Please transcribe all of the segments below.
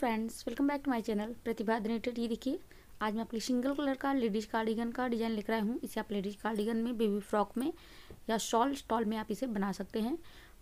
friends welcome back to my channel Pratibha related ये देखिए आज मैं आपके सिंगल कलर का लेडीज कार्डिगन का डिज़ाइन लेकर आई हूँ इसे आप लेडीज कार्डिगन में बेबी फ्रॉक में या शॉल स्टॉल में आप इसे बना सकते हैं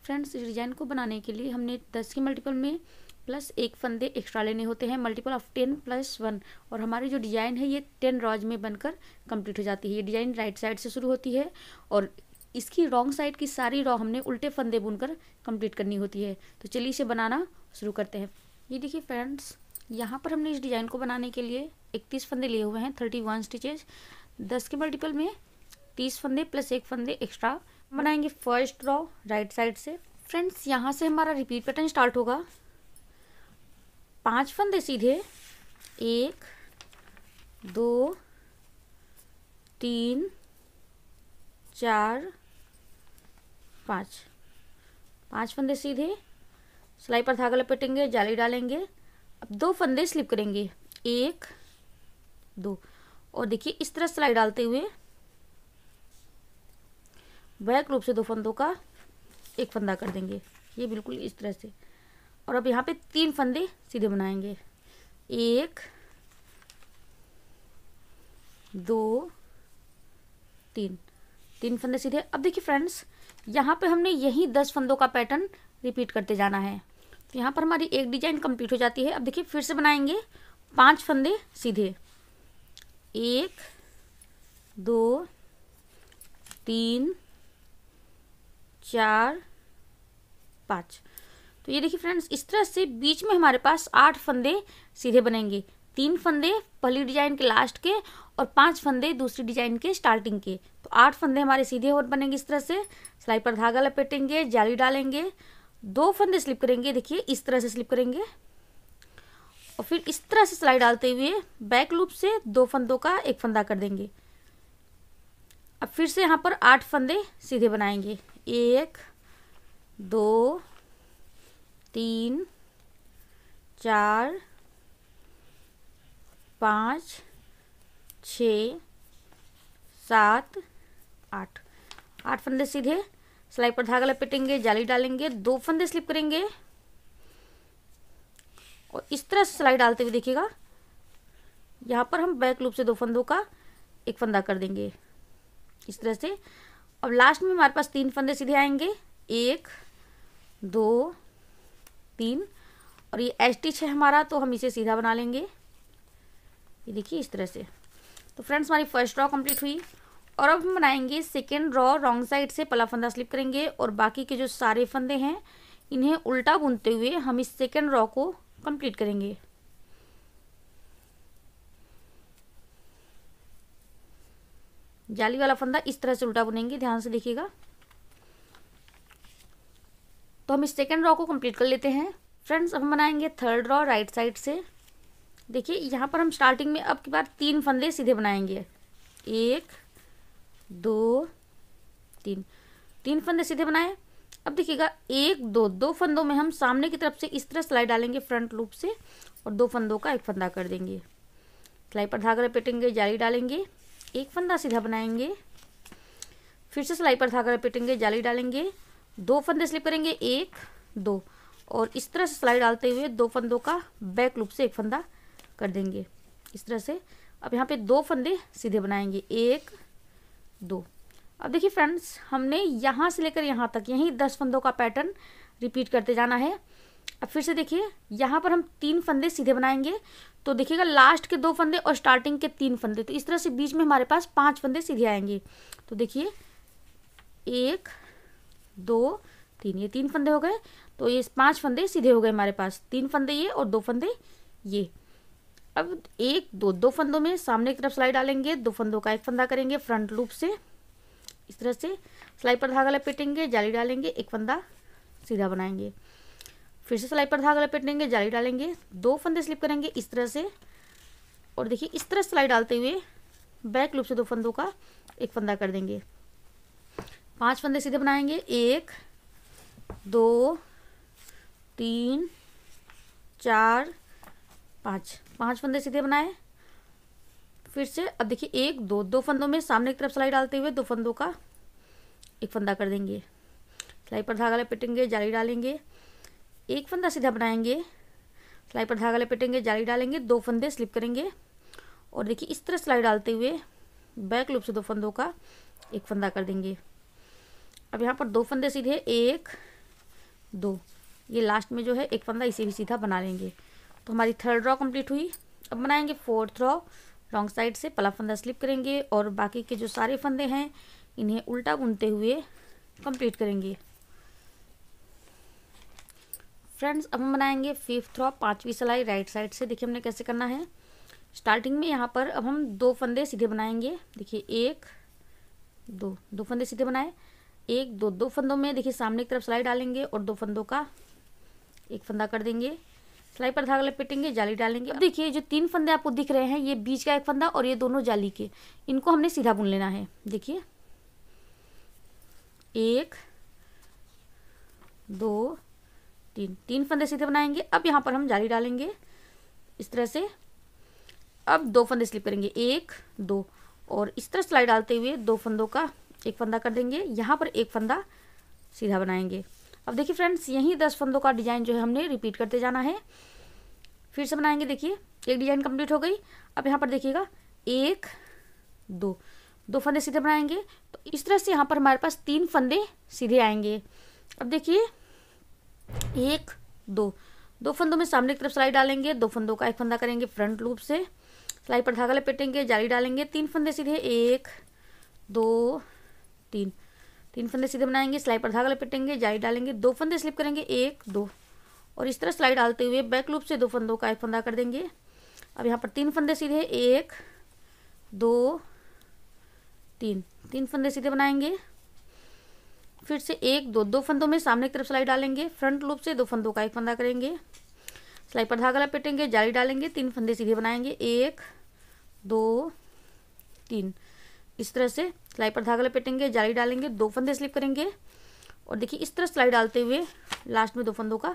फ्रेंड्स इस डिज़ाइन को बनाने के लिए हमने दस के मल्टीपल में प्लस एक फंदे एक्स्ट्रा लेने होते हैं multiple of ten plus one और हमारी जो डिज़ाइन है ये टेन रॉज में बनकर कंप्लीट हो जाती है ये डिज़ाइन राइट साइड से शुरू होती है और इसकी रॉन्ग साइड की सारी रॉ हमने उल्टे फंदे बुनकर कंप्लीट करनी होती है तो चलिए इसे बनाना शुरू करते हैं ये देखिए फ्रेंड्स यहाँ पर हमने इस डिज़ाइन को बनाने के लिए इकतीस फंदे लिए हुए हैं थर्टी वन स्टिचेज दस के मल्टीपल में तीस फंदे प्लस एक फंदे एक्स्ट्रा बनाएंगे फर्स्ट रॉ राइट साइड से फ्रेंड्स यहाँ से हमारा रिपीट पैटर्न स्टार्ट होगा पांच फंदे सीधे एक दो तीन चार पाँच पाँच फंदे सीधे सिलाई पर धागा लपेटेंगे जाली डालेंगे अब दो फंदे स्लिप करेंगे एक दो और देखिए इस तरह सिलाई डालते हुए बैक रूप से दो फंदों का एक फंदा कर देंगे ये बिल्कुल इस तरह से और अब यहाँ पे तीन फंदे सीधे बनाएंगे एक दो तीन तीन फंदे सीधे अब देखिए फ्रेंड्स यहाँ पे हमने यही दस फंदों का पैटर्न रिपीट करते जाना है तो यहाँ पर हमारी एक डिजाइन कंप्लीट हो जाती है अब देखिए फिर से बनाएंगे पांच फंदे सीधे एक दो तीन चार पाँच तो ये देखिए फ्रेंड्स इस तरह से बीच में हमारे पास आठ फंदे सीधे बनेंगे तीन फंदे पहली डिजाइन के लास्ट के और पांच फंदे दूसरी डिजाइन के स्टार्टिंग के तो आठ फंदे हमारे सीधे और बनेंगे इस तरह से सिलाई पर धागा लपेटेंगे जाली डालेंगे दो फंदे स्लिप करेंगे देखिए इस तरह से स्लिप करेंगे और फिर इस तरह से सिलाई डालते हुए बैक लूप से दो फंदों का एक फंदा कर देंगे अब फिर से यहाँ पर आठ फंदे सीधे बनाएंगे एक दो तीन चार पाँच छ सात आठ आठ फंदे सीधे सिलाई पर धागा लपेटेंगे जाली डालेंगे दो फंदे स्लिप करेंगे और इस तरह से सिलाई डालते हुए देखिएगा यहाँ पर हम बैक लूप से दो फंदों का एक फंदा कर देंगे इस तरह से अब लास्ट में हमारे पास तीन फंदे सीधे आएंगे एक दो तीन और ये एच टिच है हमारा तो हम इसे सीधा बना लेंगे ये देखिए इस तरह से तो फ्रेंड्स हमारी फर्स्ट रॉ कंप्लीट हुई और अब हम बनाएंगे सेकेंड रॉ रॉन्ग साइड से पला फंदा स्लिप करेंगे और बाकी के जो सारे फंदे हैं इन्हें उल्टा बुनते हुए हम इस सेकेंड रॉ को कंप्लीट करेंगे जाली वाला फंदा इस तरह से उल्टा बुनेंगे ध्यान से देखिएगा तो हम इस सेकेंड रॉ को कंप्लीट कर लेते हैं फ्रेंड्स अब हम बनाएंगे थर्ड रॉ राइट साइड से देखिए यहाँ पर हम स्टार्टिंग में अब की बार तीन फंदे सीधे बनाएंगे एक दो तीन तीन फंदे सीधे बनाए अब देखिएगा एक दो दो फंदों में हम सामने की तरफ से इस तरह सिलाई डालेंगे फ्रंट लूप से और दो फंदों का एक फंदा कर देंगे सिलाई पर धागा लपेटेंगे जाली डालेंगे एक फंदा सीधा बनाएंगे फिर से सिलाई पर धागा लपेटेंगे जाली डालेंगे दो फंदे स्लिप करेंगे एक दो और इस तरह से सिलाई डालते हुए दो फंदों का बैक लूप से एक फंदा कर देंगे इस तरह से अब यहाँ पे दो फंदे सीधे बनाएंगे एक दो अब देखिए फ्रेंड्स हमने यहाँ से लेकर यहाँ तक यहीं दस फंदों का पैटर्न रिपीट करते जाना है अब फिर से देखिए यहाँ पर हम तीन फंदे सीधे बनाएंगे तो देखिएगा लास्ट के दो फंदे और स्टार्टिंग के तीन फंदे तो इस तरह से बीच में हमारे पास पांच फंदे सीधे आएंगे तो देखिए एक दो तीन ये तीन फंदे हो गए तो ये पांच फंदे सीधे हो गए हमारे पास तीन फंदे ये और दो फंदे ये अब एक दो दो फंदों में सामने की तरफ सिलाई डालेंगे दो फंदों का एक फंदा करेंगे फ्रंट लूप से इस तरह से सिलाई पर धागा लपेटेंगे जाली डालेंगे एक फंदा सीधा बनाएंगे फिर से सिलाई पर धागा लपेटेंगे जाली डालेंगे दो फंदे स्लिप करेंगे इस तरह से और देखिए इस तरह सिलाई डालते हुए बैक लूप से दो फंदों का एक फंदा कर देंगे पांच फंदे सीधे बनाएंगे एक दो तीन चार पाँच पाँच फंदे सीधे बनाए फिर से अब देखिए एक दो दो फंदों में सामने की तरफ सिलाई डालते हुए दो फंदों का एक फंदा कर देंगे सिलाई पर धागा लपेटेंगे जाली डालेंगे एक फंदा सीधा बनाएंगे सिलाई पर धागा लपेटेंगे जाली डालेंगे दो फंदे स्लिप करेंगे और देखिए इस तरह सिलाई डालते हुए बैक लूप से दो फंदों का एक फंदा कर देंगे अब यहाँ पर दो फंदे सीधे एक दो ये लास्ट में जो है एक फंदा इसे भी सीधा बना लेंगे तो हमारी थर्ड रॉ कंप्लीट हुई अब बनाएंगे फोर्थ रॉ रॉन्ग साइड से पला फंदा स्लिप करेंगे और बाकी के जो सारे फंदे हैं इन्हें उल्टा बुनते हुए कंप्लीट करेंगे फ्रेंड्स अब हम बनाएंगे फिफ्थ रॉ पांचवी सिलाई राइट साइड से देखिए हमने कैसे करना है स्टार्टिंग में यहाँ पर अब हम दो फंदे सीधे बनाएंगे देखिए एक दो दो फंदे सीधे बनाए एक दो दो फंदों में देखिए सामने की तरफ सिलाई डालेंगे और दो फंदों का एक फंदा कर देंगे सिलाई पर धागा लपेटेंगे जाली डालेंगे अब देखिए जो तीन फंदे आपको दिख रहे हैं ये बीच का एक फंदा और ये दोनों जाली के इनको हमने सीधा बुन लेना है देखिए एक दो तीन तीन फंदे सीधे बनाएंगे अब यहाँ पर हम जाली डालेंगे इस तरह से अब दो फंदे स्लिप करेंगे एक दो और इस तरह सिलाई डालते हुए दो फंदों का एक फंदा कर देंगे यहाँ पर एक फंदा सीधा बनाएंगे अब देखिए फ्रेंड्स यही दस फंदों का डिज़ाइन जो है हमने रिपीट करते जाना है फिर से बनाएंगे देखिए एक डिज़ाइन कंप्लीट हो गई अब यहाँ पर देखिएगा एक दो दो फंदे सीधे बनाएंगे तो इस तरह से यहाँ पर हमारे पास तीन फंदे सीधे आएंगे अब देखिए एक दो दो फंदों में सामने की तरफ सिलाई डालेंगे दो फंदों का एक फंदा करेंगे फ्रंट लूप से सिलाई पर धागा लपेटेंगे जाली डालेंगे तीन फंदे सीधे एक दो तीन तीन फंदे सीधे बनाएंगे सिलाई पर धागा लपेटेंगे जाली डालेंगे दो फंदे स्लिप करेंगे एक दो और इस तरह सिलाई डालते हुए बैक लूप से दो फंदों का एक फंदा कर देंगे अब यहाँ पर तीन फंदे सीधे एक दो तीन तीन फंदे सीधे बनाएंगे फिर से एक दो दो फंदों में सामने की तरफ सिलाई डालेंगे फ्रंट लूप से दो फंदों का एक फंदा करेंगे सिलाई पर धागा लपेटेंगे जाली डालेंगे तीन फंदे सीधे बनाएंगे एक दो तीन इस तरह से सिलाई पर धागा लपेटेंगे जाली डालेंगे दो फंदे स्लिप करेंगे और देखिए इस तरह सिलाई डालते हुए लास्ट में दो फंदों का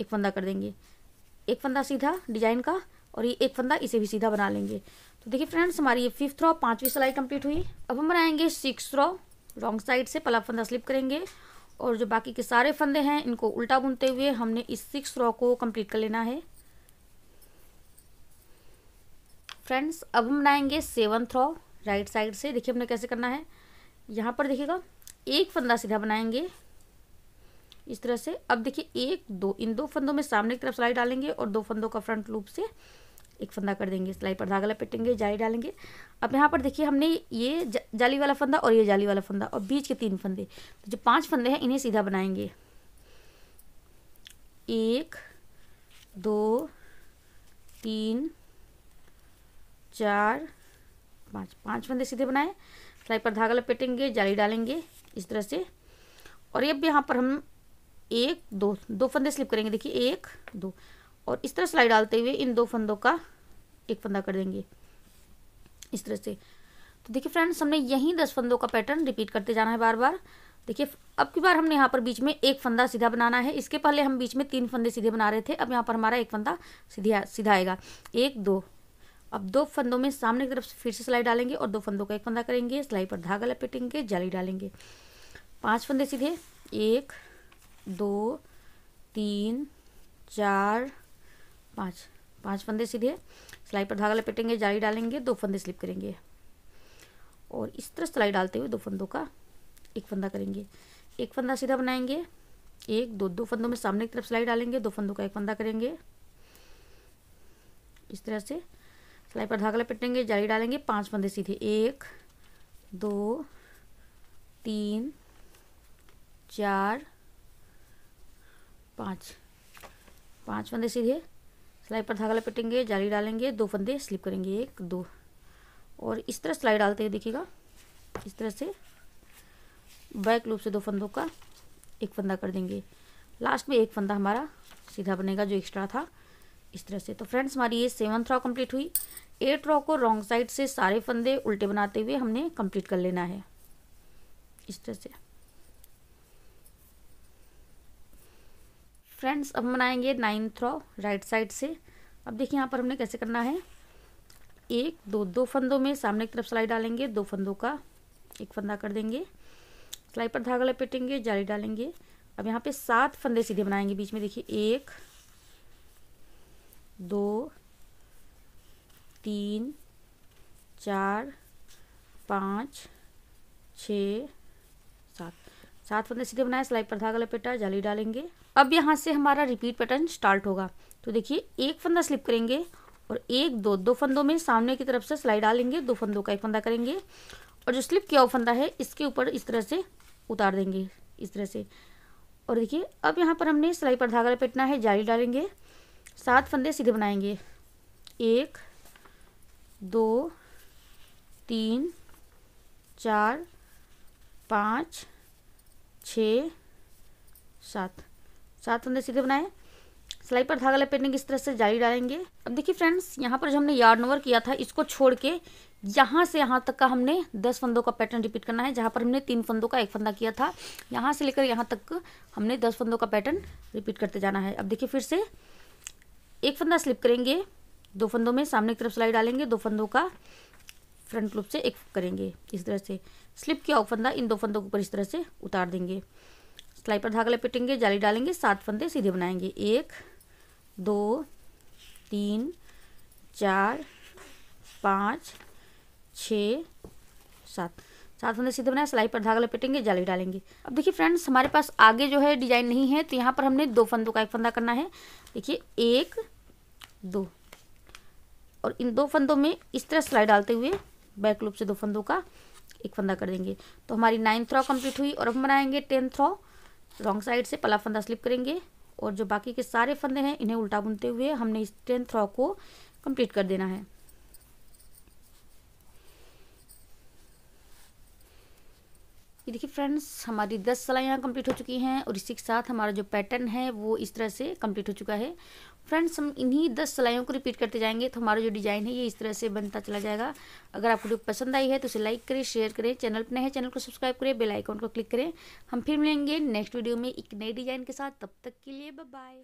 एक फंदा कर देंगे एक फंदा सीधा डिजाइन का और ये एक फंदा इसे भी सीधा बना लेंगे तो देखिए फ्रेंड्स हमारी ये फिफ्थ रॉ पांचवी सिलाई कंप्लीट हुई अब हम बनाएंगे सिक्स रॉ रॉन्ग साइड से पला फंदा स्लिप करेंगे और जो बाकी के सारे फंदे हैं इनको उल्टा बुनते हुए हमने इस सिक्स रॉ को कंप्लीट कर लेना है फ्रेंड्स अब हम बनाएंगे सेवन्थ रॉ राइट साइड से देखिए हमने कैसे करना है यहाँ पर देखिएगा एक फंदा सीधा बनाएंगे इस तरह से अब देखिए एक दो इन दो फंदों में सामने की तरफ सिलाई डालेंगे और दो फंदों का फ्रंट लूप से एक फंदा कर देंगे सिलाई पर धागा लपेटेंगे जाली डालेंगे अब यहाँ पर देखिए हमने ये जा, जाली वाला फंदा और ये जाली वाला फंदा और बीच के तीन फंदे तो जो पांच फंदे हैं इन्हें सीधा बनाएंगे एक दो तीन चार पाँच पाँच फंदे सीधे बनाए फ्लाई पर धागा लपेटेंगे जाली डालेंगे इस तरह से और अब यहाँ पर हम एक दो दो फंदे स्लिप करेंगे देखिए एक दो और इस तरह सिलाई डालते हुए इन दो फंदों का एक फंदा कर देंगे इस तरह से तो देखिए फ्रेंड्स हमने यहीं दस फंदों का पैटर्न रिपीट करते जाना है बार बार देखिए अब की बार हमने यहाँ पर बीच में एक फंदा सीधा बनाना है इसके पहले हम बीच में तीन फंदे सीधे बना रहे थे अब यहाँ पर हमारा एक फंदा सीधा सीधा आएगा एक दो अब दो फंदों में सामने की तरफ से फिर से सिलाई डालेंगे और दो फंदों का एक फंदा करेंगे सिलाई पर धागा लपेटेंगे जाली डालेंगे पांच फंदे सीधे एक दो तीन चार पाँच पाँच फंदे सीधे सिलाई पर धागा लपेटेंगे जाली डालेंगे दो फंदे स्लिप करेंगे और इस तरह सिलाई डालते हुए दो फंदों का एक फंदा करेंगे एक फंदा सीधा बनाएंगे एक दो दो फंदों में सामने की तरफ सिलाई डालेंगे दो फंदों का एक फंदा करेंगे इस तरह से सिलाई पर धागा लपेटेंगे जाली डालेंगे पांच फंदे सीधे एक दो तीन चार पाँच पांच फंदे सीधे सिलाई पर धागा लपेटेंगे जाली डालेंगे दो फंदे स्लिप करेंगे एक दो और इस तरह सिलाई डालते हुए देखिएगा इस तरह से बैक लूप से दो फंदों का एक फंदा कर देंगे लास्ट में एक फंदा हमारा सीधा बनेगा जो एक्स्ट्रा था इस तरह से तो फ्रेंड्स हमारी ये सेवन्थ रॉ कंप्लीट हुई एट रॉ को रॉन्ग साइड से सारे फंदे उल्टे बनाते हुए हमने कंप्लीट कर लेना है इस तरह से फ्रेंड्स अब बनाएंगे नाइन्थ रॉ राइट साइड से अब देखिए यहाँ पर हमने कैसे करना है एक दो दो फंदों में सामने की तरफ सिलाई डालेंगे दो फंदों का एक फंदा कर देंगे सिलाई पर धागा लपेटेंगे जाली डालेंगे अब यहाँ पे सात फंदे सीधे बनाएंगे बीच में देखिए एक दो तीन चार पाँच छ सात सात फंदे सीधे बनाए सिलाई पर धागा लपेटा जाली डालेंगे अब यहाँ से हमारा रिपीट पैटर्न स्टार्ट होगा तो देखिए एक फंदा स्लिप करेंगे और एक दो दो फंदों में सामने की तरफ से सिलाई डालेंगे दो फंदों का एक फंदा करेंगे और जो स्लिप किया हुआ फंदा है इसके ऊपर इस तरह से उतार देंगे इस तरह से और देखिए अब यहाँ पर हमने सिलाई पर धागा लपेटना है जाली डालेंगे सात फंदे सीधे बनाएंगे एक दो तीन चार पाँच छ सात सात फंदे सीधे बनाए सिलाई पर धागा लपेटने की इस तरह से जाली डालेंगे अब देखिए फ्रेंड्स यहाँ पर जो हमने यार्ड ओवर किया था इसको छोड़ के यहाँ से यहाँ तक का हमने दस फंदों का पैटर्न रिपीट करना है जहाँ पर हमने तीन फंदों का एक फंदा किया था यहाँ से लेकर यहाँ तक हमने दस फंदों का पैटर्न रिपीट करते जाना है अब देखिए फिर से एक फंदा स्लिप करेंगे दो फंदों में सामने की तरफ सिलाई डालेंगे दो फंदों का फ्रंट लूप से एक करेंगे इस तरह से स्लिप किया हुआ फंदा इन दो फंदों के ऊपर इस तरह से उतार देंगे सिलाई पर धागा लपेटेंगे जाली डालेंगे सात फंदे सीधे बनाएंगे एक दो तीन चार पाँच छ सात सात फंदे सीधे बनाए सिलाई पर धागा लपेटेंगे जाली डालेंगे अब देखिए फ्रेंड्स हमारे पास आगे जो है डिजाइन नहीं है तो यहाँ पर हमने दो फंदों का एक फंदा करना है देखिए एक दो और इन दो फंदों में इस तरह सिलाई डालते हुए बैक लूप से दो फंदों का एक फंदा कर देंगे तो हमारी नाइन्थ रॉ कंप्लीट हुई और अब हम बनाएंगे टेंथ थ्रॉ रॉन्ग साइड से पला फंदा स्लिप करेंगे और जो बाकी के सारे फंदे हैं इन्हें उल्टा बुनते हुए हमने इस टेंथ थ्रॉ को कंप्लीट कर देना है ये देखिए फ्रेंड्स हमारी दस सलाइयाँ कंप्लीट हो चुकी हैं और इसी के साथ हमारा जो पैटर्न है वो इस तरह से कंप्लीट हो चुका है फ्रेंड्स हम इन्हीं दस सलाइयों को रिपीट करते जाएंगे तो हमारा जो डिज़ाइन है ये इस तरह से बनता चला जाएगा अगर आपको वीडियो पसंद आई है तो उसे लाइक करें शेयर करें चैनल पर नए हैं चैनल को सब्सक्राइब करें बेलाइकॉन को क्लिक करें हम फिर मिलेंगे नेक्स्ट वीडियो में एक नए डिज़ाइन के साथ तब तक के लिए बाय